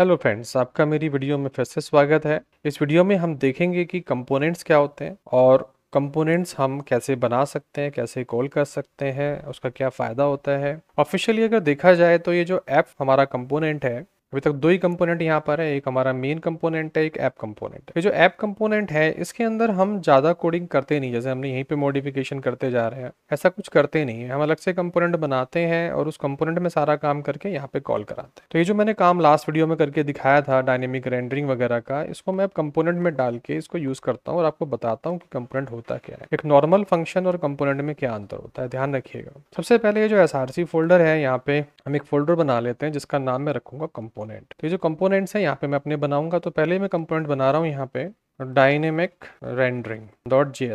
hello friends आपका मेरी video में फिर से स्वागत है इस वीडियो में हम देखेंगे कि कंपोनेंट्स क्या होते हैं और कंपोनेंट्स हम कैसे बना सकते हैं कैसे कॉल कर सकते हैं उसका क्या फ़ायदा होता है ऑफिशियली अगर देखा जाए तो ये जो ऐप हमारा कंपोनेंट है अभी तक दो ही कंपोनेंट यहाँ पर है एक हमारा मेन कंपोनेंट है एक ऐप कंपोनेंट है जो ऐप कंपोनेंट है इसके अंदर हम ज़्यादा कोडिंग करते नहीं जैसे हमने यहीं पे मॉडिफिकेशन करते जा रहे हैं ऐसा कुछ करते नहीं है हम अलग से कंपोनेंट बनाते हैं और उस कंपोनेंट में सारा काम करके यहाँ पे कॉल कराते हैं तो ये जो मैंने काम लास्ट वीडियो में करके दिखाया था डायनेमिक रेंडरिंग वगैरह का इसको मैं कंपोनेंट में डाल के इसको यूज़ करता हूँ और आपको बताता हूँ कि कंपोनेंट होता क्या है एक नॉर्मल फंक्शन और कंपोनेंट में क्या अंतर होता है ध्यान रखिएगा सबसे पहले ये जो एस फोल्डर है यहाँ पे हम एक फोल्डर बना लेते हैं जिसका नाम मैं रखूंगा कंपोनेंट कंपोनेंट तो ये जो कंपोनेंट्स हैं यहाँ पे मैं अपने बनाऊंगा तो पहले मैं कंपोनेंट बना रहा हूँ यहाँ पे डायनेमिक रेंडरिंग डॉट जी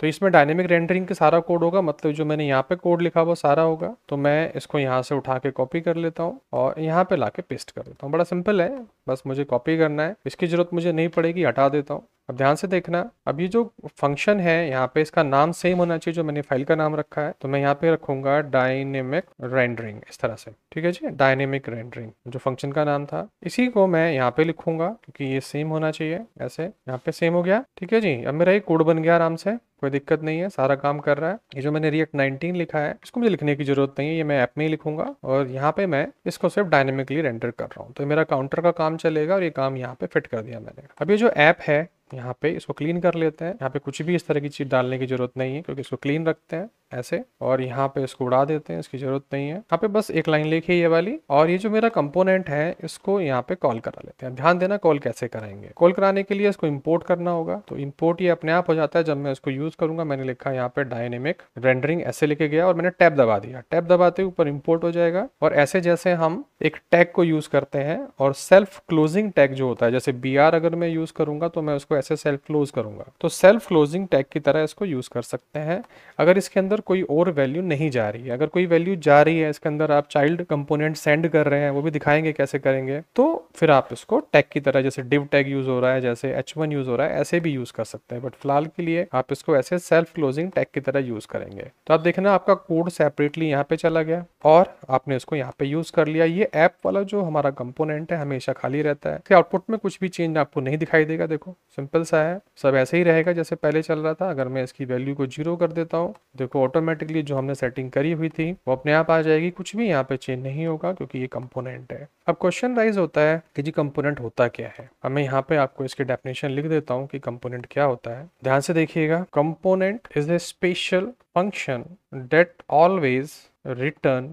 तो इसमें डायनेमिक रेंडरिंग का सारा कोड होगा मतलब जो मैंने यहाँ पे कोड लिखा वो सारा होगा तो मैं इसको यहाँ से उठा के कॉपी कर लेता हूँ और यहाँ पे लाके पेस्ट कर देता हूँ बड़ा सिंपल है बस मुझे कॉपी करना है इसकी जरूरत मुझे नहीं पड़ेगी हटा देता हूँ अब ध्यान से देखना अब ये जो फंक्शन है यहाँ पे इसका नाम सेम होना चाहिए जो मैंने फाइल का नाम रखा है तो मैं यहाँ पे रखूंगा डायनेमिक रेंडरिंग इस तरह से ठीक है जी डायनेमिक रेंडरिंग जो फंक्शन का नाम था इसी को मैं यहाँ पे लिखूंगा क्योंकि ये सेम होना चाहिए ऐसे यहाँ पे सेम हो गया ठीक है जी अब मेरा ये कोड बन गया आराम से कोई दिक्कत नहीं है सारा काम कर रहा है ये जो मैंने रिएक्ट नाइनटीन लिखा है इसको मुझे लिखने की जरूरत नहीं है ये मैं ऐप में ही लिखूंगा और यहाँ पे मैं इसको सिर्फ डायनेमिकली रेंडर कर रहा हूँ तो मेरा काउंटर का काम चलेगा और ये काम यहाँ पे फिट कर दिया मैंने अब ये जो ऐप है यहाँ पे इसको क्लीन कर लेते हैं यहाँ पे कुछ भी इस तरह की चीज़ डालने की जरूरत नहीं है क्योंकि इसको क्लीन रखते हैं ऐसे और यहाँ पे इसको उड़ा देते हैं इसकी जरूरत नहीं है यहाँ पे बस एक लाइन लिखी ये वाली और ये जो मेरा कंपोनेंट है इसको यहाँ पे कॉल करा लेते हैं ध्यान देना कॉल कैसे कराएंगे कॉल कराने के लिए इसको इम्पोर्ट करना होगा तो इम्पोर्ट ये अपने आप हो जाता है जब मैं इसको यूज करूंगा मैंने लिखा यहाँ पे डायनेमिक रेंडरिंग ऐसे लेके गया और मैंने टैप दबा दिया टैप दबाते ऊपर इम्पोर्ट हो जाएगा और ऐसे जैसे हम एक टैग को यूज करते हैं और सेल्फ क्लोजिंग टैग जो होता है जैसे बी अगर मैं यूज करूंगा तो मैं उसको ऐसे सेल्फ क्लोज करूंगा तो सेल्फ क्लोजिंग टैग की तरह इसको यूज कर सकते हैं अगर इसके अंदर अंदर कोई और वैल्यू नहीं जा रही है अगर कोई वैल्यू जा रही है इसके अंदर आप चाइल्ड कंपोनेंट सेंड कर रहे हैं वो भी दिखाएंगे कैसे करेंगे तो फिर आप इसको टैग की तरह जैसे डिव टैग यूज हो रहा है जैसे एच यूज हो रहा है ऐसे भी यूज कर सकते हैं बट फिलहाल के लिए आप इसको ऐसे सेल्फ क्लोजिंग टैग की तरह यूज करेंगे तो आप देखना आपका कोड सेपरेटली यहाँ पे चला गया और आपने इसको यहाँ पे यूज कर लिया ये ऐप वाला जो हमारा कंपोनेंट है हमेशा खाली रहता है आउटपुट में कुछ भी चेंज आपको नहीं दिखाई देगा देखो सिंपल सा है सब ऐसे ही रहेगा जैसे पहले चल रहा था अगर मैं इसकी वैल्यू को जीरो कर देता हूँ देखो ऑटोमेटिकली जो हमने सेटिंग करी हुई थी वो अपने आप आ जाएगी कुछ भी यहाँ पे चेंज नहीं होगा क्योंकि ये कंपोनेंट है अब क्वेश्चन राइज होता है कि जी कंपोनेंट होता क्या है अब मैं यहाँ पे आपको इसके डेफिनेशन लिख देता हूँ कि कंपोनेंट क्या होता है ध्यान से देखिएगा component is a special function that always return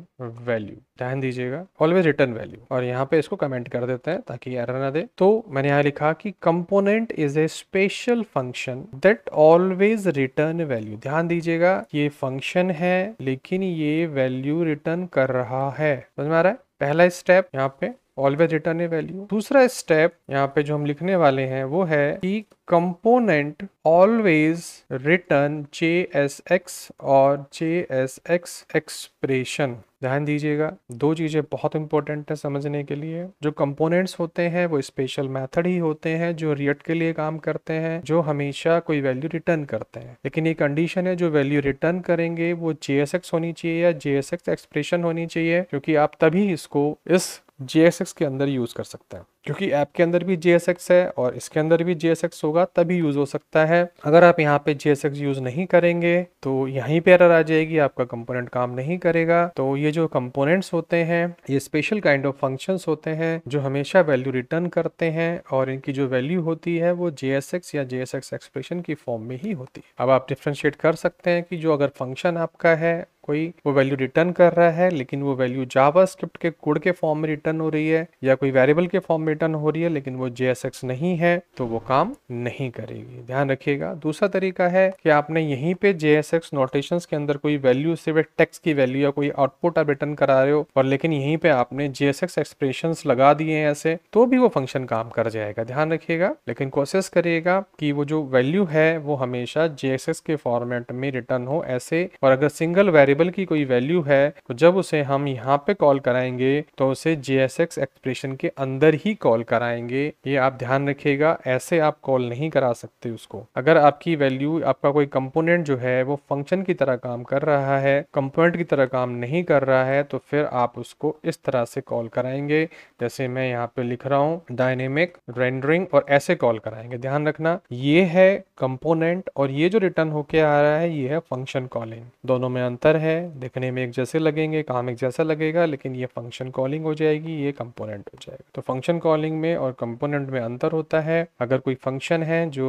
value ध्यान दीजिएगा ऑलवेज रिटर्न वैल्यू और यहाँ पे इसको कमेंट कर देते हैं ताकि एरर ना दे तो मैंने यहाँ लिखा कि component is a special function that always return value ध्यान दीजिएगा ये फंक्शन है लेकिन ये वैल्यू रिटर्न कर रहा है समझ में आ रहा है पहला स्टेप यहाँ पे ऑलवेज रिटर्न ए वैल्यू दूसरा स्टेप यहाँ पे जो हम लिखने वाले हैं वो है कि component always return jsx और jsx expression ध्यान दीजिएगा दो चीज़ें बहुत इंपॉर्टेंट है समझने के लिए जो कंपोनेंट्स होते हैं वो स्पेशल मेथड ही होते हैं जो रिएक्ट के लिए काम करते हैं जो हमेशा कोई वैल्यू रिटर्न करते हैं लेकिन ये कंडीशन है जो वैल्यू रिटर्न करेंगे वो जेएसएक्स होनी चाहिए या जेएसएक्स एक्सप्रेशन होनी चाहिए क्योंकि आप तभी इसको इस जेएसएक्स के अंदर यूज कर सकते हैं क्योंकि ऐप के अंदर भी जे है और इसके अंदर भी जे होगा तभी यूज़ हो सकता है अगर आप यहाँ पे जे यूज़ नहीं करेंगे तो यहीं पे एरर आ जाएगी आपका कंपोनेंट काम नहीं करेगा तो ये जो कंपोनेंट्स होते हैं ये स्पेशल काइंड ऑफ फंक्शंस होते हैं जो हमेशा वैल्यू रिटर्न करते हैं और इनकी जो वैल्यू होती है वो जे या जे एक्सप्रेशन की फॉर्म में ही होती है अब आप डिफ्रेंशिएट कर सकते हैं कि जो अगर फंक्शन आपका है कोई वो वैल्यू रिटर्न कर रहा है लेकिन वो वैल्यू जावास्क्रिप्ट के कोड के फॉर्म में रिटर्न हो रही है या कोई वेरिएबल के फॉर्म में रिटर्न हो रही है लेकिन वो जे नहीं है तो वो काम नहीं करेगी ध्यान रखिएगा दूसरा तरीका है कि आपने यहीं पे जे नोटेशन के अंदर कोई वैल्यू सिर्फ टेक्स्ट की वैल्यू या कोई आउटपुट आप रिटर्न करा रहे हो और लेकिन यहीं पे आपने जे एक्सप्रेशन लगा दिए हैं ऐसे तो भी वो फंक्शन काम कर जाएगा ध्यान रखिएगा लेकिन कोशिश करिएगा कि वो जो वैल्यू है वो हमेशा जे के फॉर्मेट में रिटर्न हो ऐसे और अगर सिंगल वेरिएबल वेरिएबल की कोई वैल्यू है तो जब उसे हम यहाँ पे कॉल कराएंगे तो उसे JSX एक्सप्रेशन के अंदर ही कॉल कराएंगे ये आप ध्यान रखिएगा ऐसे आप कॉल नहीं करा सकते उसको अगर आपकी वैल्यू आपका कोई कंपोनेंट जो है वो फंक्शन की तरह काम कर रहा है कंपोनेंट की तरह काम नहीं कर रहा है तो फिर आप उसको इस तरह से कॉल कराएंगे जैसे मैं यहाँ पे लिख रहा हूँ डायनेमिक रेंडरिंग और ऐसे कॉल कराएंगे ध्यान रखना ये है कंपोनेंट और ये जो रिटर्न होके आ रहा है ये है फंक्शन कॉलिंग दोनों में अंतर है है देखने में एक जैसे लगेंगे काम एक जैसा लगेगा लेकिन ये फंक्शन कॉलिंग हो जाएगी ये कंपोनेंट हो जाएगा तो फंक्शन कॉलिंग में और कंपोनेंट में अंतर होता है अगर कोई फंक्शन है जो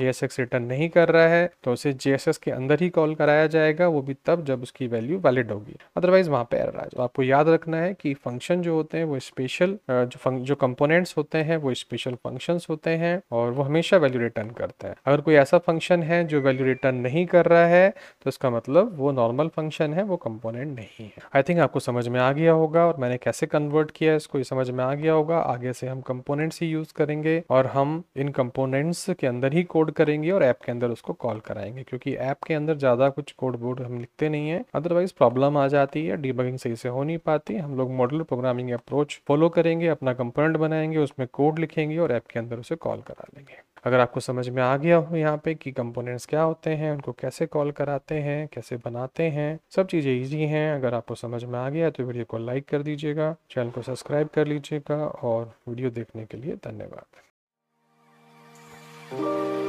जे रिटर्न नहीं कर रहा है तो उसे जे के अंदर ही कॉल कराया जाएगा वो भी तब जब उसकी वैल्यू वैलिड होगी अदरवाइज वहां पर एरर आ तो आपको याद रखना है कि फंक्शन जो होते हैं वो स्पेशल जो कंपोनेंट्स होते हैं वो स्पेशल फंक्शन होते हैं और वो हमेशा वैल्यू रिटर्न करते हैं अगर कोई ऐसा फंक्शन है जो वैल्यू रिटर्न नहीं कर रहा है तो इसका मतलब वो नॉर्मल फंक्शन फंक्शन है वो कंपोनेंट नहीं है आई थिंक आपको समझ में आ गया होगा और मैंने कैसे कन्वर्ट किया इसको ये समझ में आ गया होगा आगे से हम कंपोनेंट्स ही यूज करेंगे और हम इन कंपोनेंट्स के अंदर ही कोड करेंगे और ऐप के अंदर उसको कॉल कराएंगे क्योंकि ऐप के अंदर ज्यादा कुछ कोड बोर्ड हम लिखते नहीं है अदरवाइज प्रॉब्लम आ जाती है डीबगिंग सही से हो नहीं पाती हम लोग मॉडल प्रोग्रामिंग अप्रोच फॉलो करेंगे अपना कंपोनेंट बनाएंगे उसमें कोड लिखेंगे और ऐप के अंदर उसे कॉल करा लेंगे अगर आपको समझ में आ गया हो यहाँ पे कि कंपोनेंट्स क्या होते हैं उनको कैसे कॉल कराते हैं कैसे बनाते हैं सब चीज़ें ईजी हैं अगर आपको समझ में आ गया तो वीडियो को लाइक कर दीजिएगा चैनल को सब्सक्राइब कर लीजिएगा और वीडियो देखने के लिए धन्यवाद